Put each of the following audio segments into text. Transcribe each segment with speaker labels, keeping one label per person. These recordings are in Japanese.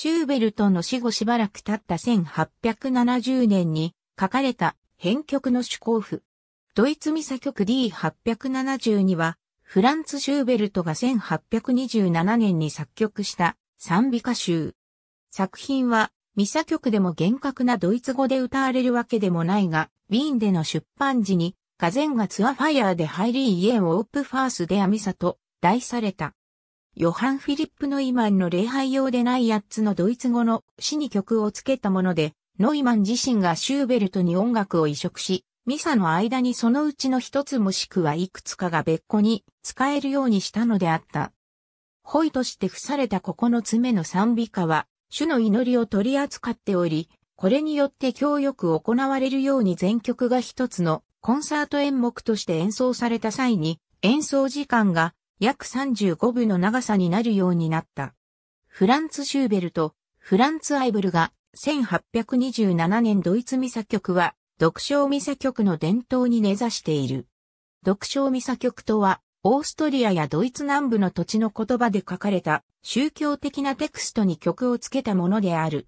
Speaker 1: シューベルトの死後しばらく経った1870年に書かれた編曲の主項譜。ドイツミサ曲 D872 は、フランツ・シューベルトが1827年に作曲した賛美歌集。作品は、ミサ曲でも厳格なドイツ語で歌われるわけでもないが、ウィーンでの出版時に、ガゼンがツアファイヤーでハイリー・イエン・オープ・ファース・デア・ミサと題された。ヨハン・フィリップ・ノイマンの礼拝用でない8つのドイツ語の詩に曲をつけたもので、ノイマン自身がシューベルトに音楽を移植し、ミサの間にそのうちの一つもしくはいくつかが別個に使えるようにしたのであった。ホイとして付された9つ目の賛美歌は、主の祈りを取り扱っており、これによって強力。行われるように全曲が一つのコンサート演目として演奏された際に、演奏時間が約35部の長さになるようになった。フランツ・シューベルト、フランツ・アイブルが1827年ドイツミサ曲は読書ミサ曲の伝統に根ざしている。読書ミサ曲とはオーストリアやドイツ南部の土地の言葉で書かれた宗教的なテクストに曲をつけたものである。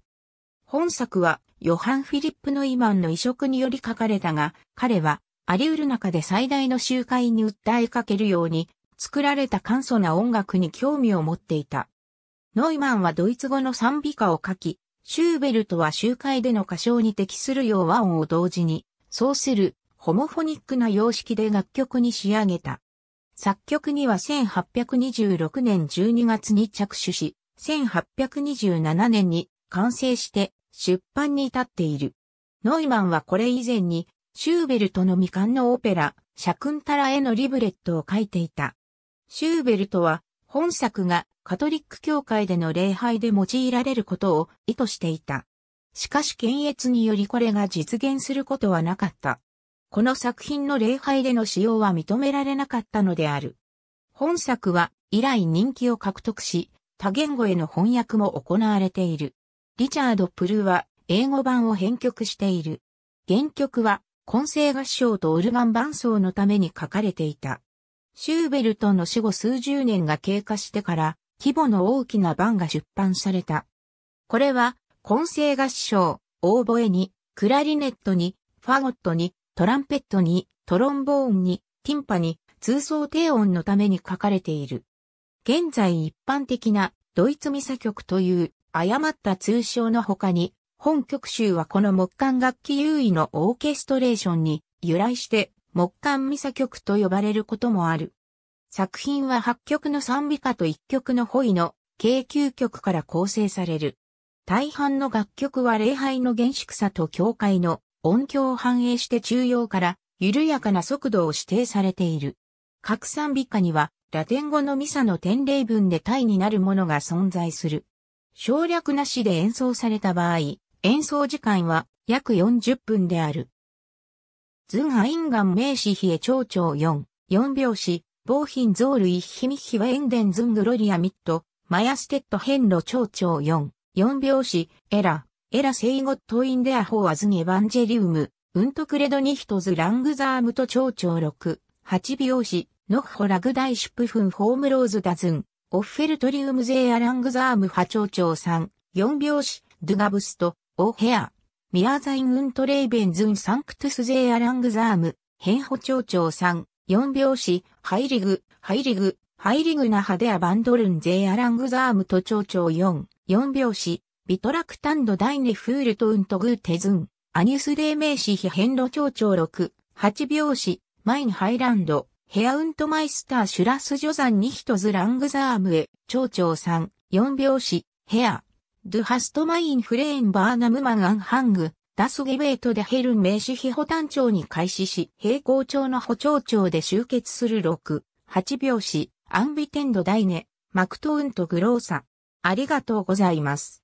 Speaker 1: 本作はヨハン・フィリップ・ノイマンの移植により書かれたが、彼はあり得る中で最大の集会に訴えかけるように作られた簡素な音楽に興味を持っていた。ノイマンはドイツ語の賛美歌を書き、シューベルトは集会での歌唱に適するよう和音を同時に、そうするホモフォニックな様式で楽曲に仕上げた。作曲には1826年12月に着手し、1827年に完成して出版に至っている。ノイマンはこれ以前に、シューベルトの未完のオペラ、シャクンタラへのリブレットを書いていた。シューベルトは本作がカトリック教会での礼拝で用いられることを意図していた。しかし検閲によりこれが実現することはなかった。この作品の礼拝での使用は認められなかったのである。本作は以来人気を獲得し、多言語への翻訳も行われている。リチャード・プルーは英語版を編曲している。原曲は混声合唱とオルガン伴奏のために書かれていた。シューベルトの死後数十年が経過してから規模の大きな版が出版された。これは、混声合唱、オーボエに、クラリネットに、ファゴットに、トランペットに、トロンボーンに、ティンパに、通奏低音のために書かれている。現在一般的なドイツミサ曲という誤った通称の他に、本曲集はこの木管楽器優位のオーケストレーションに由来して木管ミサ曲と呼ばれることもある。作品は8曲の賛美歌と1曲のホイの k 9曲から構成される。大半の楽曲は礼拝の厳粛さと教会の音響を反映して中央から緩やかな速度を指定されている。各賛美歌にはラテン語のミサの典礼文でイになるものが存在する。省略なしで演奏された場合、演奏時間は約40分である。ズンハインガン名詞ヒエ長長4、4拍子、ボーヒンゾールイヒミヒはエンデンズングロリアミット、マヤステッド変路長長4、4拍子、エラ、エラセイゴットインデアホアズンエヴァンジェリウム、ウントクレドニヒトズラングザームと長長6、8拍子、ノッホラグダイシュプフンホームローズダズン、オッフェルトリウムゼーアラングザーム波長長3、4拍子、ドゥガブスト、オヘア、ミアーザイン・ウントレイベンズン・サンクトゥス・ゼー・アラングザーム、変歩長長3、4拍子、ハイリグ、ハイリグ、ハイリグナハデア・バンドルン・ゼー・アラングザームと長長4、4拍子、ビトラクタンド・ダイネ・フールト・ウント・グーテズン、アニュス・レーメイシ・ヒヘンロ長長6、8拍子、マイン・ハイランド、ヘアウントマイスター・シュラス・ジョザン・ニヒトズ・ラングザームへ、長長3、4拍子、ヘア、ドゥハストマインフレーンバーナムマンアンハング、ダスゲベートでヘルン名詞秘保単調に開始し、平行調の補聴調で集結する6、8拍子、アンビテンドダイネ、マクトウンとグローサ。ありがとうございます。